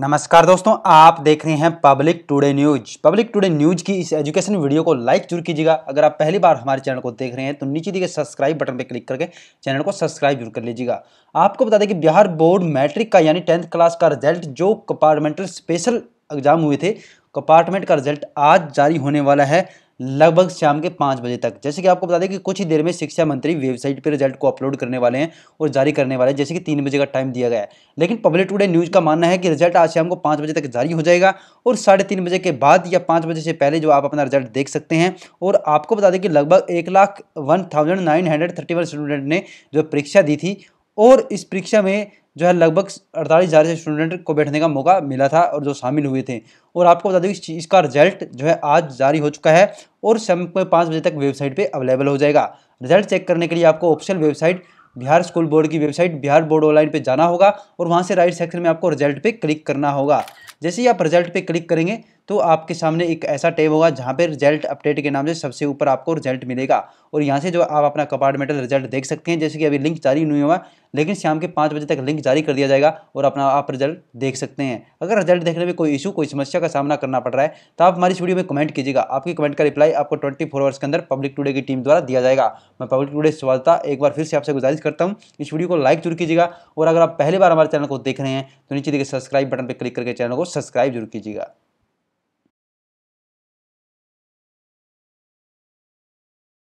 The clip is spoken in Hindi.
नमस्कार दोस्तों आप देख रहे हैं public today news public today news की इस एजुकेशन वीडियो को लाइक जरूर कीजिएगा अगर आप पहली बार हमारे चैनल को देख रहे हैं तो नीचे दिए गए सब्सक्राइब बटन पर क्लिक करके चैनल को सब्सक्राइब जरूर कर लीजिएगा आपको बता दें कि बिहार बोर्ड मैट्रिक का यानी टेंथ क्लास का रिजल्ट जो कंपार्टमेंटल स्पेशल एग्जाम हुए थे कंपार्टमेंट का रिजल्ट आज जारी होने वाला है लगभग शाम के पाँच बजे तक जैसे कि आपको बता दें कि कुछ ही देर में शिक्षा मंत्री वेबसाइट पर रिजल्ट को अपलोड करने वाले हैं और जारी करने वाले हैं जैसे कि तीन बजे का टाइम दिया गया है लेकिन पब्लिक टुडे न्यूज़ का मानना है कि रिजल्ट आज शाम को पाँच बजे तक जारी हो जाएगा और साढ़े तीन बजे के बाद या पाँच बजे से पहले जो आप अपना रिजल्ट देख सकते हैं और आपको बता दें कि लगभग एक lakh one thousand nine hundred thirty one student ने जो परीक्षा दी थी और इस परीक्षा में जो है लगभग अड़तालीस हज़ार से स्टूडेंट को बैठने का मौका मिला था और जो शामिल हुए थे और आपको बता दें कि इसका रिजल्ट जो है आज जारी हो चुका है और शाम को पाँच बजे तक वेबसाइट पे अवेलेबल हो जाएगा रिजल्ट चेक करने के लिए आपको official website Bihar school board की वेबसाइट बिहार बोर्ड ऑनलाइन पर जाना होगा और वहाँ से राइट सेक्शन में आपको रिजल्ट पर क्लिक करना होगा जैसे ही आप रिजल्ट पे क्लिक करेंगे तो आपके सामने एक ऐसा टैब होगा जहाँ पे रिजल्ट अपडेट के नाम से सबसे ऊपर आपको रिजल्ट मिलेगा और यहाँ से जो आप अपना कंपार्टमेंटल रिजल्ट देख सकते हैं जैसे कि अभी लिंक जारी नहीं हुआ लेकिन शाम के पाँच बजे तक लिंक जारी कर दिया जाएगा और अपना आप रिजल्ट देख सकते हैं अगर रिजल्ट देखने में कोई इशू कोई समस्या का सामना करना पड़ रहा है तो आप हमारी वीडियो में कमेंट कीजिएगा आपके कमेंट का रिप्लाई आपको ट्वेंटी फोर आवर्स के अंदर पब्लिक टूडे की टीम द्वारा दिया जाएगा मैं पब्लिक टुडे स्वागता एक बार फिर से आपसे गुजारिश करता हूँ इस वीडियो को लाइक जरूर कीजिएगा और अगर आप पहली बार हमारे चैनल को देख रहे हैं तो नीचे देखिए सब्सक्राइब बटन पर क्लिक करके चैनल को सब्सक्राइब जरूर कीजिएगा